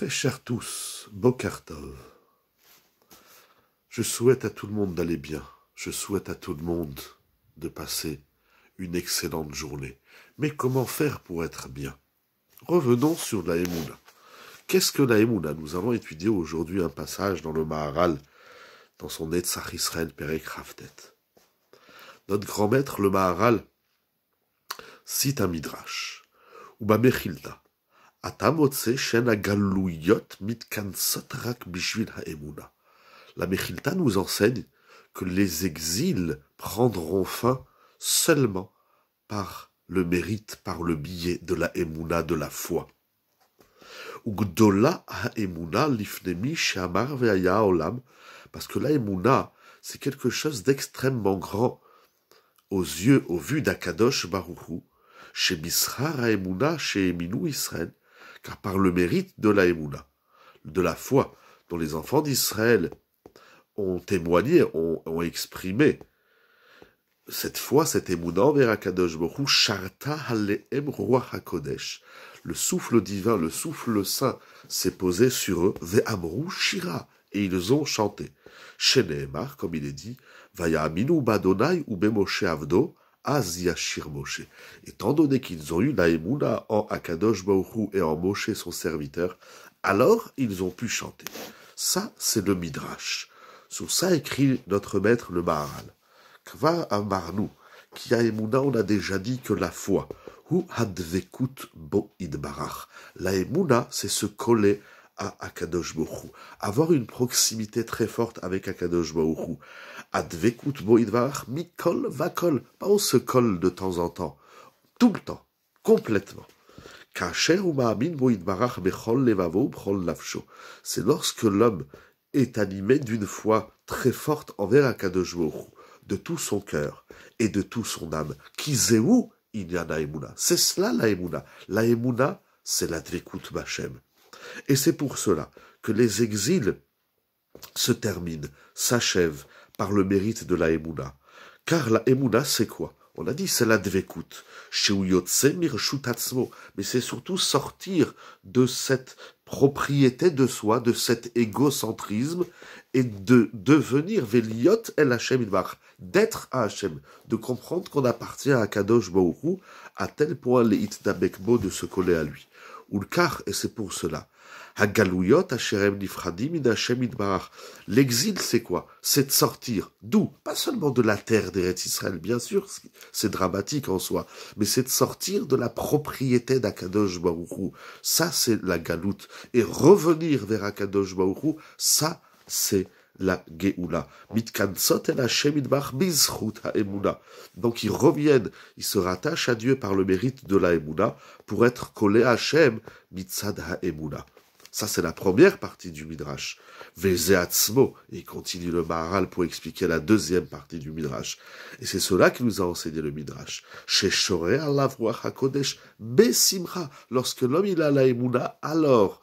Très chers tous, Bokartov. Je souhaite à tout le monde d'aller bien. Je souhaite à tout le monde de passer une excellente journée. Mais comment faire pour être bien Revenons sur la Emouna. Qu'est-ce que la Emouna Nous avons étudié aujourd'hui un passage dans le Maharal, dans son Netzach Israël Perek Notre grand maître, le Maharal, cite un Midrash, ou la Mechilta nous enseigne que les exils prendront fin seulement par le mérite, par le biais de la emuna de la foi. Parce que la Emouna, c'est quelque chose d'extrêmement grand aux yeux, aux vues d'Akadosh baruchu, chez chez Israël, car par le mérite de la de la foi dont les enfants d'Israël ont témoigné, ont, exprimé, cette foi, cette émouna envers Akadosh Sharta le souffle divin, le souffle saint s'est posé sur eux, Shira, et ils ont chanté. Chez comme il est dit, Vaya Aminu Badonai ou Moshe. Étant donné qu'ils ont eu la en Akadosh Baoru et en Moshe son serviteur, alors ils ont pu chanter. Ça, c'est le Midrash. Sur ça écrit notre maître le Maharal. Kva Amarnu, qui a on a déjà dit que la foi. Hu Hadvekut Bo Idbarach. La emuna, c'est ce coller à Akadosh avoir une proximité très forte avec Akadosh Bohu. Advekut mikol vakol, on se colle de temps en temps, tout le temps, complètement. C'est lorsque l'homme est animé d'une foi très forte envers Akadosh Baruch de tout son cœur et de tout son âme. Kizeu, il y C'est cela la Emouna. c'est la Dvekut et c'est pour cela que les exils se terminent, s'achèvent par le mérite de la Emouna. Car la Emouna, c'est quoi on a dit, c'est la dvekut. Mais c'est surtout sortir de cette propriété de soi, de cet égocentrisme, et de devenir veliot el Hachem d'être à Hachem, de comprendre qu'on appartient à Kadosh Mauru, à tel point les itnabekbo de se coller à lui. Ulkar, et c'est pour cela. Hagaluyot L'exil, c'est quoi C'est de sortir, d'où Pas seulement de la terre d'Eretz Israël, bien sûr, c'est dramatique en soi, mais c'est de sortir de la propriété d'Akadosh Baruchou. Ça, c'est la galoute. Et revenir vers Akadosh Baruchou, ça, c'est la Donc ils reviennent, ils se rattachent à Dieu par le mérite de la Emouna pour être collés à Hachem, mitzad Ça, c'est la première partie du Midrash. et continue le Maharal pour expliquer la deuxième partie du Midrash. Et c'est cela qui nous a enseigné le Midrash. HaKodesh, lorsque l'homme il a la Emouna, alors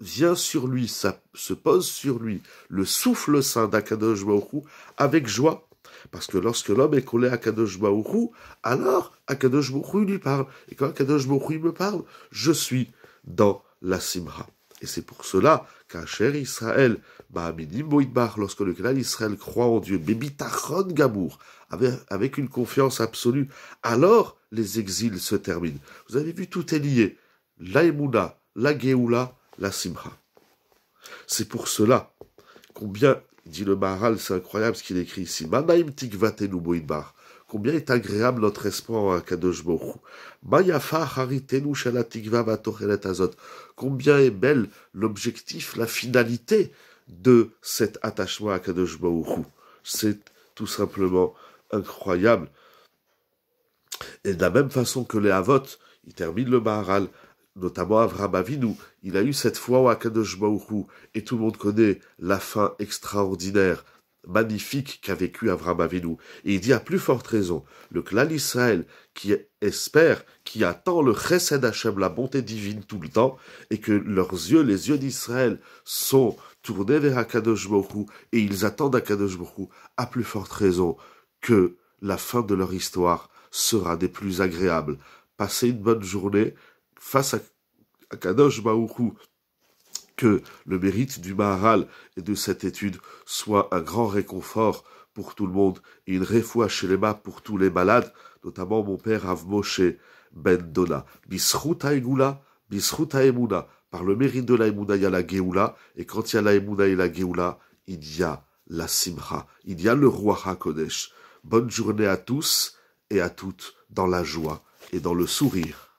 vient sur lui, ça se pose sur lui, le souffle saint d'Akadosh Baruch avec joie. Parce que lorsque l'homme est collé à Akadosh Baruch alors Akadosh Baruch lui parle. Et quand Akadosh me parle, je suis dans la Simra. Et c'est pour cela qu'un cher Israël, lorsque le canal Israël croit en Dieu, ron Gabour, avec une confiance absolue, alors les exils se terminent. Vous avez vu, tout est lié. L'aïmouna, la Géoula, la C'est pour cela, combien, dit le Maharal, c'est incroyable ce qu'il écrit ici, combien est agréable notre espoir à Kadosh Mayafa haritenu combien est belle l'objectif, la finalité de cet attachement à Kadosh C'est tout simplement incroyable. Et de la même façon que les Havot, il termine le Maharal notamment Avraham Avinu, il a eu cette foi au Akadosh et tout le monde connaît la fin extraordinaire, magnifique qu'a vécu Avraham Avinu. Et il dit à plus forte raison, le clan d'Israël qui espère, qui attend le Chesed Hachem, la bonté divine tout le temps, et que leurs yeux, les yeux d'Israël, sont tournés vers Akadosh Baruchu, et ils attendent Akadosh à plus forte raison que la fin de leur histoire sera des plus agréables. Passez une bonne journée, face à, Kadosh que le mérite du Maharal et de cette étude soit un grand réconfort pour tout le monde et une réfoua chez les pour tous les malades, notamment mon père Avmoche Ben Dona. Bisruta Egula, Bisruta Par le mérite de la il y a la Géoula, et quand il y a la et la Géoula, il y a la Simra, il y a le roi Hakodesh. Bonne journée à tous et à toutes dans la joie et dans le sourire.